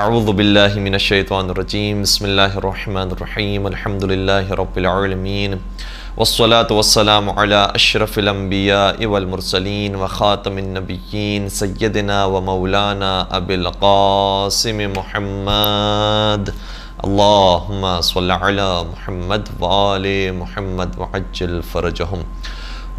अरुबिल्लिमिनशैतरजीम बसमीम अलहमदिल्लाबीआलमीन वसलात वसलाम अशरफ़िलम्बिया इवलमरसलिन व ख़ातमनबीन सैदना व मौलाना अबिलकासम महमद अल्लाम सल महमद वाल महमद वजल फ़रजहम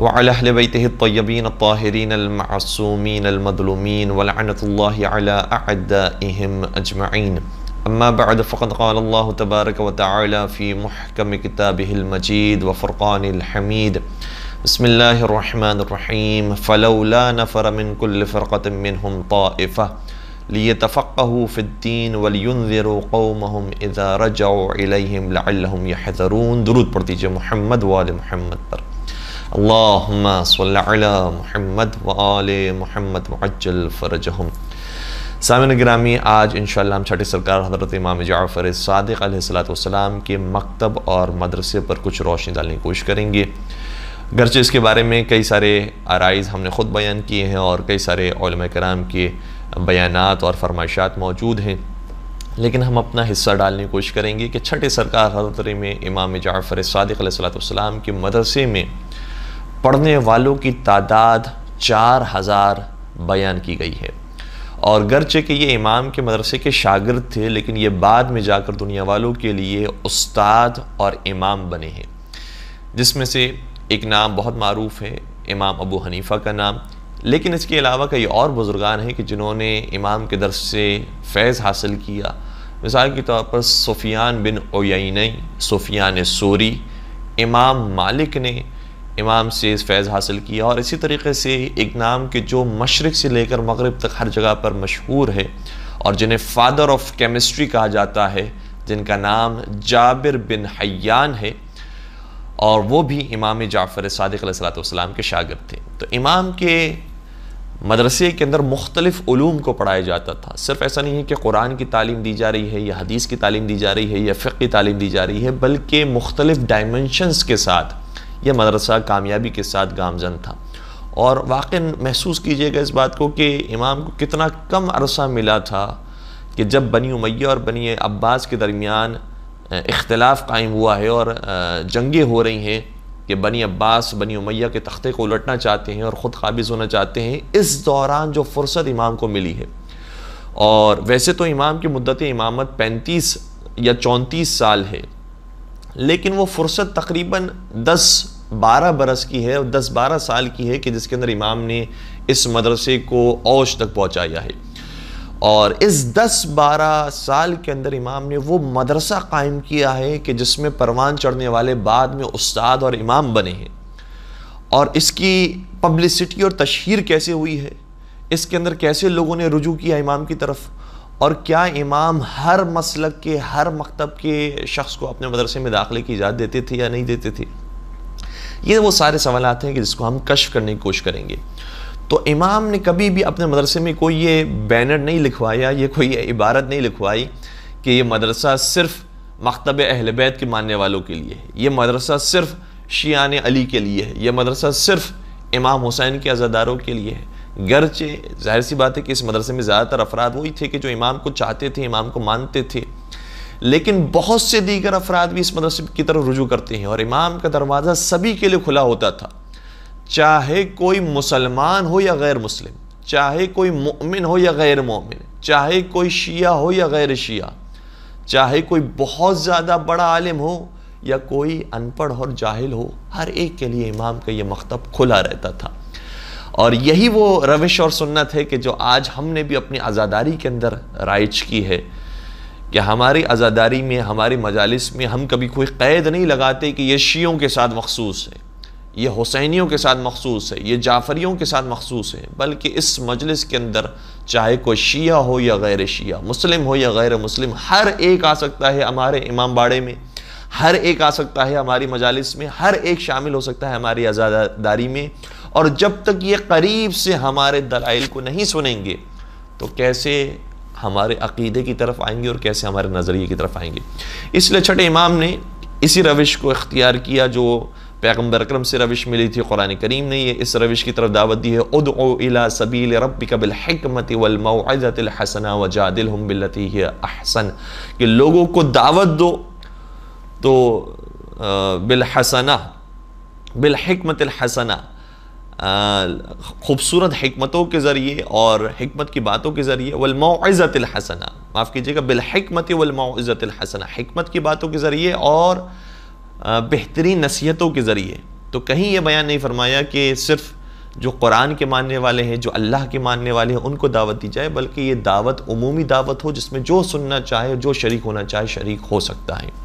وعلى أهل بيته الطيبين الطاهرين المعصومين المظلومين ولعنة الله على أعدائهم أجمعين أما بعد فقد قال الله تبارك وتعالى في محكم كتابه المجيد وفرقان الحميد بسم الله الرحمن الرحيم فلولا نفر من كل فرقة منهم طائفة ليتفقهوا في الدين ولينذروا قومهم إذا رجعوا إليهم لعلهم يحذرون درود برتيجة محمد وآل محمد महमद वाल महमद वजल फ़रजहम सामिन ग्रामी आज इन हम छठी सरकार हजरत इमाम जाफ़र सदक़लाम के मकतब और मदरसे पर कुछ रोशनी डालने की कोशिश करेंगे गरचे इसके बारे में कई सारे आरइज़ हमने ख़ुद बयान किए हैं और कई सारे कराम के बयान और फरमाइशात मौजूद हैं लेकिन हम अपना हिस्सा डालने की कोशिश करेंगे कि छठे सरकार हजरत में इमाम जाफ़र सलाम के मदरसे में पढ़ने वालों की तादाद चार हज़ार बयान की गई है और गर्चे कि ये इमाम के मदरसे के शागिर्द थे लेकिन ये बाद में जाकर दुनिया वालों के लिए उस्ताद और इमाम बने हैं जिसमें से एक नाम बहुत मरूफ है इमाम अबू हनीफ़ा का नाम लेकिन इसके अलावा कई और बुज़ुर्गान हैं कि जिन्होंने इमाम के दर से फैज़ हासिल किया मिसाल के तौर पर Sufyan bin Uyaynah Sufyan Thawri इमाम मालिक ने इमाम से फैज़ हासिल किया और इसी तरीके से एक नाम के जो मशरक़ से लेकर मगरब तक हर जगह पर मशहूर है और जिन्हें फ़ादर ऑफ केमिस्ट्री कहा जाता है जिनका नाम जाबिर बिन हयान है और वो भी इमाम जाफ़र सदक सलाम के शागिर थे तो इमाम के मदरसे के अंदर मुख्तलिफ़ ूम को पढ़ाया जाता था सिर्फ ऐसा नहीं है कि कुरान की तालीम दी जा रही है या हदीस की तालीम दी जा रही है या फ़िक की तालीम दी जा रही है बल्कि मुख्तलिफ़ डायमेंशनस के साथ यह मदरसा कामयाबी के साथ गामजन था और वाक़ महसूस कीजिएगा इस बात को कि इमाम को कितना कम अरसा मिला था कि जब बनी उमैया और बनी अब्बास के दरमियान इख्तलाफ कायम हुआ है और जंगें हो रही हैं कि बनी अब्बास बनी उमैया के तख्ते को उलटना चाहते हैं और ख़ुद काबिज होना चाहते हैं इस दौरान जो फुर्सत इमाम को मिली है और वैसे तो इमाम की मदत इमामत पैंतीस या चौंतीस साल है लेकिन वो फुर्सत तकरीबन दस बारह बरस की है और दस बारह साल की है कि जिसके अंदर इमाम ने इस मदरसे को औश तक पहुँचाया है और इस दस बारह साल के अंदर इमाम ने वो मदरसा कायम किया है कि जिसमें परवान चढ़ने वाले बाद में उस्ताद और इमाम बने हैं और इसकी पब्लिसिटी और तशहर कैसे हुई है इसके अंदर कैसे लोगों ने रुजू किया इमाम की तरफ और क्या इमाम हर मसलक के हर मकतब के शख्स को अपने मदरसे में दाखिले की इजाज़त देते थे या नहीं देते थे ये वो सारे सवाल आते हैं कि जिसको हम कश्फ करने की कोशिश करेंगे तो इमाम ने कभी भी अपने मदरसे में कोई ये बैनर नहीं लिखवाया ये कोई इबारत नहीं लिखवाई कि ये मदरसा सिर्फ मकतब अहल बैत के मानने वालों के लिए ये मदरसा सिर्फ शियान अली के लिए है यह मदरसा सिर्फ इमाम हुसैन के अजादारों के लिए है गरचे जाहिर सी बात है कि इस मदरसे में ज़्यादातर अफराद वही थे कि जो इमाम को चाहते थे इमाम को मानते थे लेकिन बहुत से दीगर अफराद भी इस मदरसे की तरफ रुजू करते हैं और इमाम का दरवाज़ा सभी के लिए खुला होता था चाहे कोई मुसलमान हो या गैर मुस्लिम चाहे कोई मोमिन हो या गैर मोमिन चाहे कोई शिया हो या गैर शिया चाहे कोई बहुत ज़्यादा बड़ा आलिम हो या कोई अनपढ़ और जाहिल हो हर एक के लिए इमाम का ये मकतब खुला रहता था और यही वो रविश और सुन्नत है कि जो आज हमने भी अपनी आज़ादारी के अंदर राइज की है कि हमारी आज़ादारी में हमारे मजालस में हम कभी कोई क़ैद नहीं लगाते कि ये शीयों के साथ मखसूस है ये हुसैनियों के साथ मखसूस है ये जाफरियों के साथ मखसूस है बल्कि इस मजलिस के अंदर चाहे कोई शिया हो या गैर शिया मुस्लिम हो या गैर मुस्लिम हर एक आ सकता है हमारे इमाम बाड़े में हर एक आ सकता है हमारी मजालस में हर एक शामिल हो सकता है हमारी आज़ादारी में और जब तक ये करीब से हमारे दलाइल को नहीं सुनेंगे तो कैसे हमारे अकीदे की तरफ आएंगे और कैसे हमारे नज़रिए की तरफ आएंगे इसलिए छठे इमाम ने इसी रविश को इख्तियार किया जो पैगम्बर अक्रम से रविश मिली थी कुरान करीम ने यह इस रविश की तरफ दावत दी है उद इला सबील रब कबिलमत वजादिल हम बिलती है अहसन कि लोगों को दावत दो तो बिलहसना बिलहकमतलहसना खूबसूरत हमतों के ज़रिए और हमत की बातों के ज़रिए वलमाज़तलहसना माफ़ कीजिएगा बिलहमत वलमाज़तलहसना हमत की बातों के ज़रिए और बेहतरीन नसीहतों के ज़रिए तो कहीं ये बयान नहीं फरमाया कि सिर्फ़ जो कुरान के मानने वाले हैं जो अल्लाह के मानने वाले हैं उनको दावत दी जाए बल्कि ये दावत अमूमी दावत हो जिसमें जो सुनना चाहे जो शरीक होना चाहे शरीक हो सकता है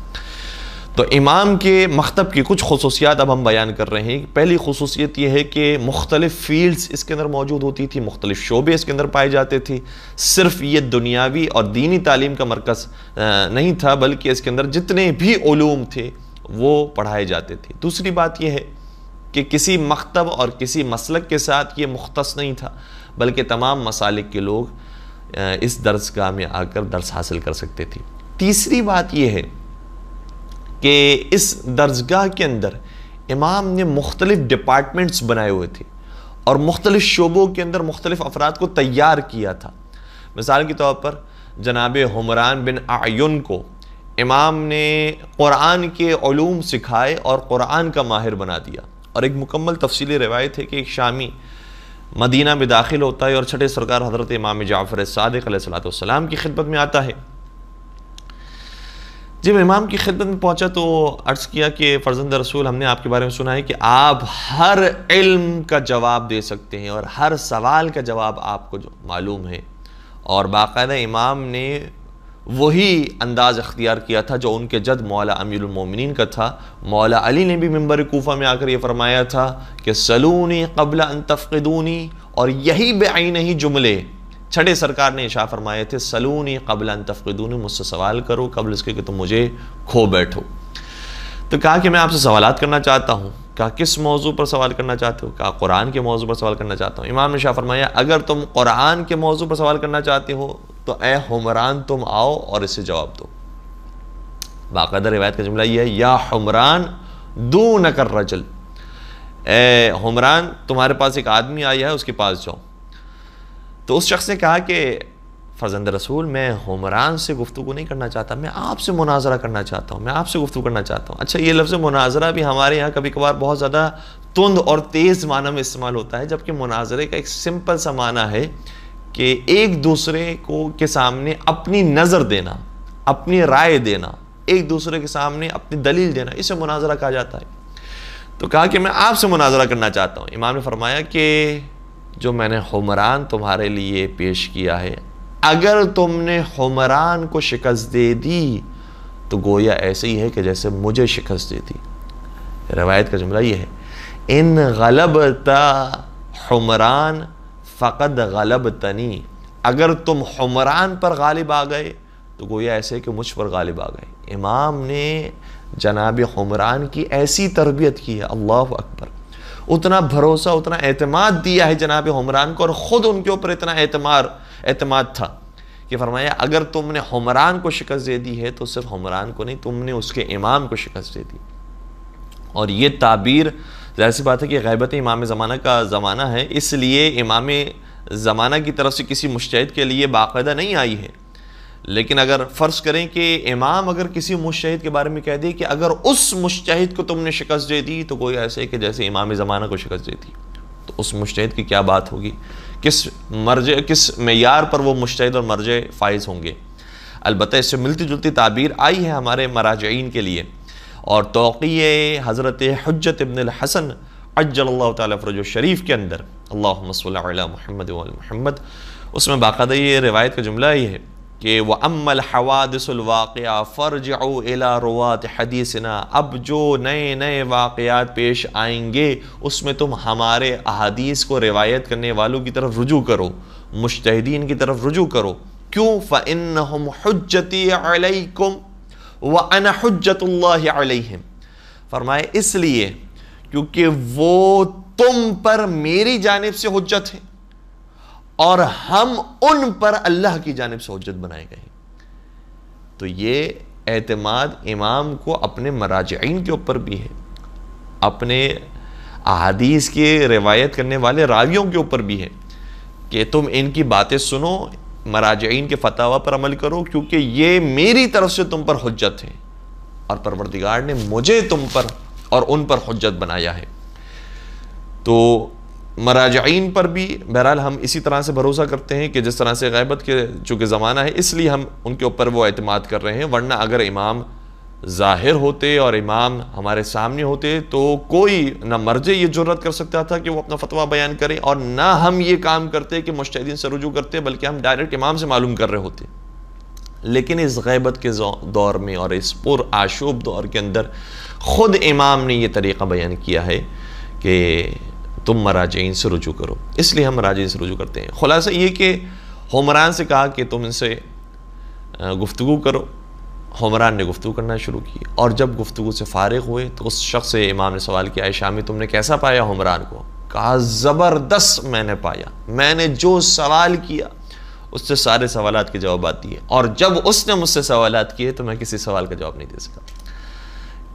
तो इमाम के मकतब की कुछ खसूसियात अब हम बयान कर रहे हैं पहली खसूसियत यह है कि मुख्तलिफ़ फ़ील्ड्स इसके अंदर मौजूद होती थी मुख्तलिफ शोबे इसके अंदर पाए जाते थे सिर्फ ये दुनियावी और दीनी तालीम का मरकज़ नहीं था बल्कि इसके अंदर जितने भी ूम थे वो पढ़ाए जाते थे दूसरी बात यह है कि किसी मकतब और किसी मसलक के साथ ये मुख्त नहीं था बल्कि तमाम मसालिक के लोग इस दर्सगाह गाह में आकर दर्स हासिल कर सकते थे तीसरी बात यह है कि इस दर्जगाह के अंदर इमाम ने मुख्तलिफ डिपार्टमेंट्स बनाए हुए थे और मुख्तलिफ शोबों के अंदर मुख्तलिफ अफराद को तैयार किया था मिसाल के तौर पर जनाब हमरान बिन आयुन को इमाम ने कुरान के ूम सिखाए और कुरान का माहिर बना दिया और एक मुकम्मल तफसीली रवायत है कि एक शामी मदीना में दाखिल होता है और छठे सरकार हज़रत इमाम जाफ़र सदक वाम की खिदमत में आता है जब इमाम की खिदमत में पहुंचा तो अर्ज़ किया कि फ़र्जंद रसूल हमने आपके बारे में सुना है कि आप हर इल्म का जवाब दे सकते हैं और हर सवाल का जवाब आपको जो मालूम है और बाकायदा इमाम ने वही अंदाज़ अख्तियार किया था जो उनके जद मौला अमीरमिन का था मौला अली ने भी मंबर कोफ़ा में आकर ये फरमाया था कि सलूनी कबला अन तफ़दूनी और यही बेआई ही जुमले छठे सरकार ने इशा फरमाए थे सलूनी कबल तफ़दून मुझसे सवाल करो कबल इसके कि तुम मुझे खो बैठो तो कहा कि मैं आपसे सवाल करना चाहता हूँ कहा किस मौजू पर सवाल करना चाहते हो कहा कुरान के मौजू पर सवाल करना चाहता हूँ इमाम ने शाह फरमाया अगर तुम कुरान के मौजू पर सवाल करना चाहते हो तो ए हमरान तुम आओ और इसे जवाब दो बाकायदा रिवायत का जुमला यह है या हमरान दू कर रजल ए हमरान तुम्हारे पास एक आदमी आया है उसके पास जाओ तो उस शख्स ने कहा कि फ़जंद रसूल मैं हुमरान से गुफ्तु नहीं करना चाहता मैं आपसे मुनाजरा करना चाहता हूँ मैं आपसे गुफ्तु करना चाहता हूँ अच्छा ये लफ्ज़ मुनाजरा भी हमारे यहाँ कभी कभार बहुत ज़्यादा तुंद और तेज़ माना में इस्तेमाल होता है जबकि मुनाजरे का एक सिंपल सा माना है कि एक दूसरे को के सामने अपनी नज़र देना अपनी राय देना एक दूसरे के सामने अपनी दलील देना इसे मुनाजरा कहा जाता है तो कहा कि मैं आपसे मुनाजरा करना चाहता हूँ इमाम ने फरमाया कि जो मैंने हुमरान तुम्हारे लिए पेश किया है अगर तुमने हुमरान को शिकस्त दे दी तो गोया ऐसे ही है कि जैसे मुझे शिकस्त दे दी रवायत का जुमला ये है इन गलबता हुमरान फ़कद गलब तनी अगर तुम हुमरान पर गालिब आ गए तो गोया ऐसे कि मुझ पर गालिब आ गए इमाम ने जनाब हुमरान की ऐसी तरबियत की है अल्लाह अकबर उतना भरोसा उतना अतमाद दिया है जनाब हमरान को और ख़ुद उनके ऊपर इतना एतमार एतमाद था कि फरमाया अगर तुमने हमरान को शिकस्त दे दी है तो सिर्फ हमरान को नहीं तुमने उसके इमाम को शिकस्त दे दी और ये ताबीर जाहिर सी बात है कि गैबत इमाम ज़माना का ज़माना है इसलिए इमाम ज़माना की तरफ से किसी मुश्तद के लिए बाकायदा नहीं आई है लेकिन अगर फ़र्ज़ करें कि इमाम अगर किसी मुशाहिद के बारे में कह दे कि अगर उस मुश्हिद को तुमने शिकस्त दे दी तो कोई ऐसे कि जैसे इमाम ज़माना को शिकस्त दे दी तो उस मुशाहिद की क्या बात होगी किस मर्ज किस मैार पर वो मुश्हिद और मर्ज फाइज होंगे अलबत् इससे मिलती जुलती ताबीर आई है हमारे मराजीन के लिए और तोक़ी हज़रत हजत इबन हसन अज्जल्ला तफरज शरीफ के अंदर अल्लाह महमद महमद उसमें बाकायदा ये रिवायत का जुमला ये है कि व अमल हवादसलवाक़ फ़र्ज अला रवात हदीसना अब जो नए नए वाक़ात पेश आएंगे उसमें तुम हमारे अदीस को रिवायत करने वालों की तरफ रुजू करो मुश्तदीन की तरफ रुजू करो क्यों फ़िन हम हजती व अन अनहजतम फरमाए इसलिए क्योंकि वो तुम पर मेरी जानब से हजत है और हम उन पर अल्लाह की जानब से हजत बनाए गए तो ये एतमाद इमाम को अपने मराजीन के ऊपर भी है अपने अदीस के रिवायत करने वाले रावियों के ऊपर भी है कि तुम इनकी बातें सुनो मराजीन के फतावा पर अमल करो क्योंकि ये मेरी तरफ से तुम पर हजत है और परवरदिगार ने मुझे तुम पर और उन पर हजत बनाया है तो मराजाइन पर भी बहरहाल हम इसी तरह से भरोसा करते हैं कि जिस तरह से गैबत के चूँकि ज़माना है इसलिए हम उनके ऊपर वो अतमाद कर रहे हैं वरना अगर इमाम ज़ाहिर होते और इमाम हमारे सामने होते तो कोई ना मर्ज ये जरूरत कर सकता था कि वो अपना फतवा बयान करें और ना हम ये काम करते कि मुश्तिन से रजू करते बल्कि हम डायरेक्ट इमाम से मालूम कर रहे होते लेकिन इस गैबत के दौर में और इस पुर आशोब दौर के अंदर ख़ुद इमाम ने यह तरीक़ा बयान किया है कि तुम इन से रुजू करो इसलिए हम मराजइन से रुजू करते हैं खुलासा ये कि हमरान से कहा कि तुम इनसे गुफ्तु करो हमरान ने गुफ्तु करना शुरू की और जब गुफ्तु से फारग हुए तो उस शख्स से इमाम ने सवाल किया शामी तुमने कैसा पाया हमरान को कहा ज़बरदस्त मैंने पाया मैंने जो सवाल किया उससे सारे सवाल के जवाब दिए और जब उसने मुझसे सवाल किए तो मैं किसी सवाल का जवाब नहीं दे सका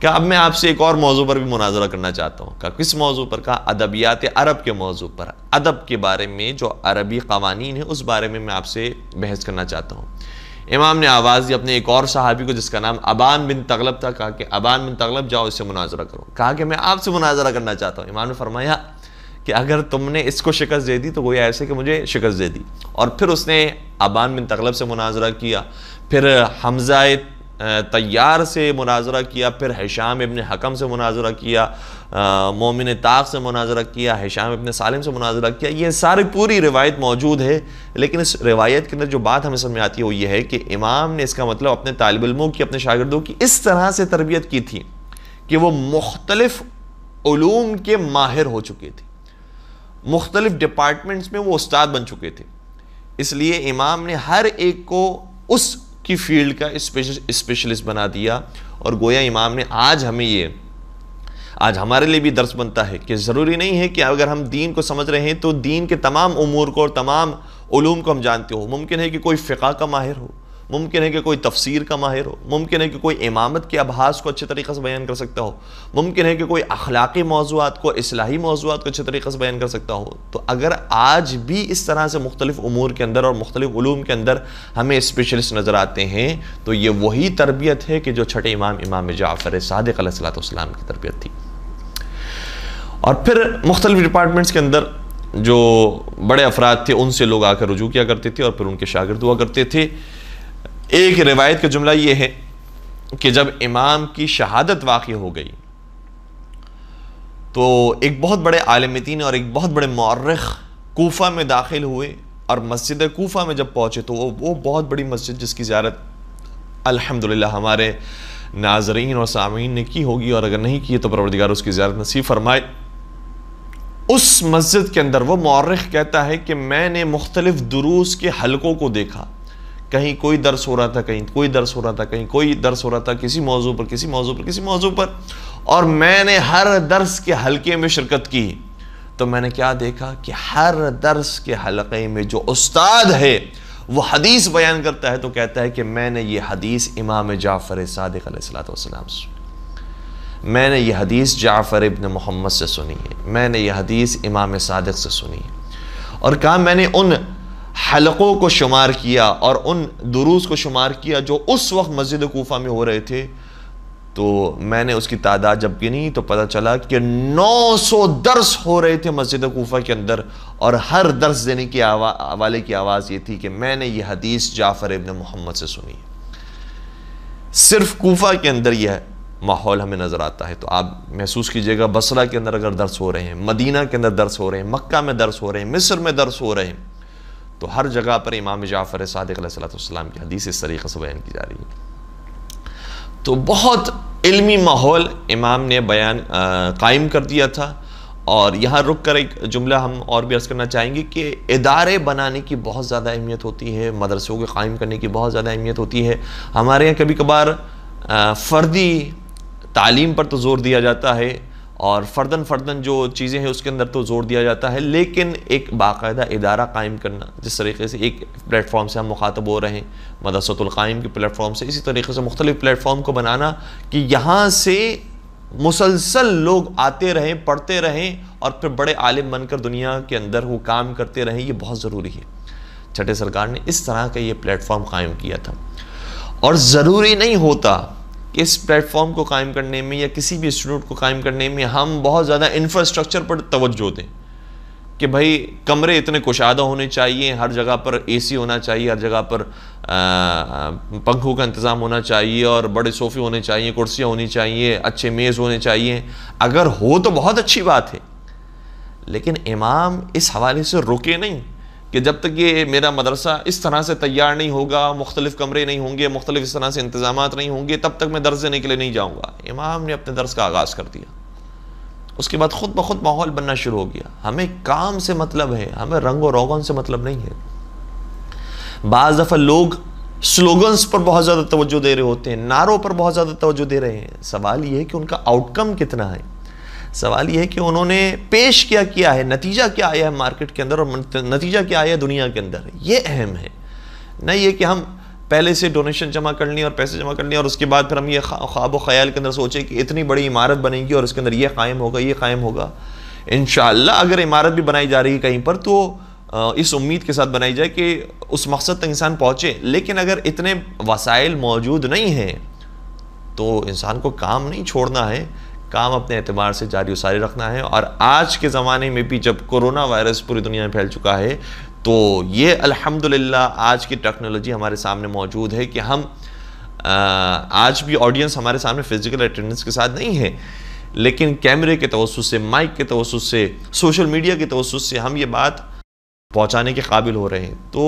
क्या अब मैं आपसे एक और मौजू पर भी मुनाजरा करना चाहता हूँ का किस मौजू पर कहा अदबियात अरब के मौजू पर अदब के बारे में जो अरबी कवानीन है उस बारे में मैं आपसे बहस करना चाहता हूँ इमाम ने आवाज़ दी अपने एक और सहाबी को जिसका नाम अबान बिन तगलब था कहा कि अबान बिन तगलब जाओ इससे मुनाजरा करो कहा कि मैं आपसे मुनाजरा करना चाहता हूँ इमाम ने फरमाया कि अगर तुमने इसको शिकस्त दे दी तो गोया ऐसे कि मुझे शिकस्त दे दी और फिर उसने अबान बिन तगलब से मुनाजरा किया फिर हमज़ा तैयार से मुनाजरा किया फिर हैशाम इबन हकम से मुनाजरा किया मोमिन ताक से मुनाजरा किया हैशाम इबन सालिम से मुनाजरा किया ये सारी पूरी रिवायत मौजूद है लेकिन इस रिवायत के अंदर जो बात हमें समझ में आती है वो ये है कि इमाम ने इसका मतलब अपने तालब इलमों की अपने शागिदों की इस तरह से तरबियत की थी कि वो मुख्तलफ़ के माहिर हो चुके थे मुख्तलिफ डिपार्टमेंट्स में वो उस्ताद बन चुके थे इसलिए इमाम ने हर एक को उस की फील्ड का स्पेशलिस्ट बना दिया और गोया इमाम ने आज हमें ये आज हमारे लिए भी दर्श बनता है कि ज़रूरी नहीं है कि अगर हम दीन को समझ रहे हैं तो दीन के तमाम उमूर को और तमाम उलूम को हम जानते हो मुमकिन है कि कोई फ़िका का माहिर हो मुमकिन है कि कोई तफसीर का माहिर हो मुमकिन है कि कोई इमामत के अबहास को अच्छे तरीके से बयान कर सकता हो मुमकिन है कि कोई अखलाक़ी मौजूद को असलाही मौजूद को अच्छे तरीके से बयान कर सकता हो तो अगर आज भी इस तरह से मुख्तलिफ उमूर के अंदर और मुख्तलिफ़ूम के अंदर हमें स्पेशलिस्ट नज़र आते हैं तो ये वही तरबियत है कि जो छठे इमाम इमाम जाफ़र सदक सलाम की तरबियत थी और फिर मुख्तलिफ डिपार्टमेंट्स के अंदर जो बड़े अफराद थे उनसे लोग आकर रुजू किया करते थे और फिर उनके शागिर्द हुआ करते थे एक रिवायत का जुमला ये है कि जब इमाम की शहादत वाक़ हो गई तो एक बहुत बड़े आलम दीन और एक बहुत बड़े मौरख कोफ़ा में दाखिल हुए और मस्जिद कोफ़ा में जब पहुँचे तो वो वो बहुत बड़ी मस्जिद जिसकी ज्यारत अल्हम्दुलिल्लाह हमारे नाजरीन और सामीन ने की होगी और अगर नहीं की तो परवरदिगार उसकी ज्यारत नसीब फरमाए उस मस्जिद के अंदर वो मौरख कहता है कि मैंने मुख्तलिफ दुरूस के हलकों को देखा कहीं कोई दर्स हो रहा था कहीं कोई दर्स हो रहा था कहीं कोई दर्स हो रहा था किसी मौजू पर किसी मौजू पर किसी मौजू पर और मैंने हर दर्स के हल्के में शिरकत की तो मैंने क्या देखा कि हर दर्स के हल्के में जो उस्ताद है वो हदीस बयान करता है तो कहता है कि मैंने ये हदीस इमाम जाफ़र सदक सलाम से मैंने यह हदीस जाफ़र इबन मोहम्मद से सुनी है मैंने यह हदीस इमाम सादक से सुनी है और कहा मैंने उन हलकों को शुमार किया और उन दुरूस को शुमार किया जो उस वक्त मस्जिद कोफा में हो रहे थे तो मैंने उसकी तादाद जब गिनी तो पता चला कि 900 दर्स हो रहे थे मस्जिद कोफा के अंदर और हर दर्स देने की आवा, वाले की आवाज़ ये थी कि मैंने यह हदीस जाफ़र इब्न मोहम्मद से सुनी सिर्फ कोफा के अंदर यह माहौल हमें नज़र आता है तो आप महसूस कीजिएगा बसरा के अंदर अगर दर्स हो रहे हैं मदीना के अंदर दर्स हो रहे हैं मक्का में दर्स हो रहे हैं मिस्र में दर्स हो रहे हैं तो हर जगह पर इमाम जाफ़र सदक की हदीस इस तरीके से बयान की जा रही है तो बहुत इल्मी माहौल इमाम ने बयान कायम कर दिया था और यहाँ रुक कर एक जुमला हम और भी अर्ज़ करना चाहेंगे कि इदारे बनाने की बहुत ज़्यादा अहमियत होती है मदरसों को कायम करने की बहुत ज़्यादा अहमियत होती है हमारे यहाँ कभी कभार फ़र्दी तालीम पर तो ज़ोर दिया जाता है और फर्दन फर्दन जो चीज़ें हैं उसके अंदर तो ज़ोर दिया जाता है लेकिन एक बाकायदा इदारा कायम करना जिस तरीके से एक प्लेटफॉर्म से हम मुखातब हो रहे हैं मदसतुल्क़ायम के प्लेटफॉर्म से इसी तरीके से मुख्तलिफ़ प्लेटफॉर्म को बनाना कि यहाँ से मुसलसल लोग आते रहें पढ़ते रहें और फिर बड़े आलिम बनकर दुनिया के अंदर वो काम करते रहें ये बहुत ज़रूरी है छठे सरकार ने इस तरह का ये प्लेटफॉर्म कायम किया था और ज़रूरी नहीं होता इस प्लेटफॉर्म को कायम करने में या किसी भी इंस्टीट्यूट को कायम करने में हम बहुत ज़्यादा इंफ्रास्ट्रक्चर पर तवज्जो दें कि भाई कमरे इतने कुशादा होने चाहिए हर जगह पर एसी होना चाहिए हर जगह पर पंखों का इंतज़ाम होना चाहिए और बड़े सोफ़े होने चाहिए कुर्सियाँ होनी चाहिए अच्छे मेज़ होने चाहिए अगर हो तो बहुत अच्छी बात है लेकिन इमाम इस हवाले से रुके नहीं कि जब तक ये मेरा मदरसा इस तरह से तैयार नहीं होगा मुख्तलिफ कमरे नहीं होंगे मुख्तलिफ इस तरह से इंतजाम नहीं होंगे तब तक मैं दर्ज देने के लिए नहीं जाऊँगा इमाम ने अपने दर्ज का आगाज़ कर दिया उसके बाद ख़ुद ब खुद माहौल बनना शुरू हो गया हमें काम से मतलब है हमें रंग और रोगन से मतलब नहीं है बाज़ दफ़ा लोग स्लोगन्स पर बहुत ज़्यादा तोज्जो दे रहे होते हैं नारों पर बहुत ज़्यादा तोज्जो दे रहे हैं सवाल ये है कि उनका आउटकम कितना है सवाल यह है कि उन्होंने पेश क्या किया है नतीजा क्या आया है मार्केट के अंदर और नतीजा क्या आया है दुनिया के अंदर ये अहम है ना ये कि हम पहले से डोनेशन जमा कर लें और पैसे जमा कर लिए और उसके बाद फिर हम ये ख्वाब ख्याल के अंदर सोचें कि इतनी बड़ी इमारत बनेगी और उसके अंदर ये कायम होगा ये कायम होगा इन अगर इमारत भी बनाई जा रही है कहीं पर तो इस उम्मीद के साथ बनाई जाए कि उस मकसद तक इंसान पहुँचे लेकिन अगर इतने वसाइल मौजूद नहीं हैं तो इंसान को काम नहीं छोड़ना है काम अपने अतबार से जारी वारी रखना है और आज के ज़माने में भी जब कोरोना वायरस पूरी दुनिया में फैल चुका है तो ये अल्हम्दुलिल्लाह आज की टेक्नोलॉजी हमारे सामने मौजूद है कि हम आज भी ऑडियंस हमारे सामने फिज़िकल अटेंडेंस के साथ नहीं है लेकिन कैमरे के तवसु से माइक के तवसु से सोशल मीडिया के तवसु से हम ये बात पहुँचाने के काबिल हो रहे हैं तो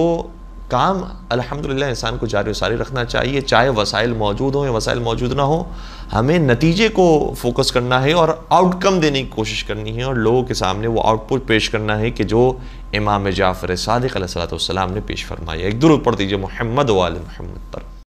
काम अल्हम्दुलिल्लाह इंसान को जारी वारी रखना चाहिए चाहे वसाइल मौजूद हों या वसाइल मौजूद ना हो हमें नतीजे को फोकस करना है और आउटकम देने की कोशिश करनी है और लोगों के सामने वो आउटपुट पेश करना है कि जो इमाम जाफ़र सदक सलाम ने पेश फरमाया एक दुरुद पढ़ दीजिए मोहम्मद वाल मोहम्मद पर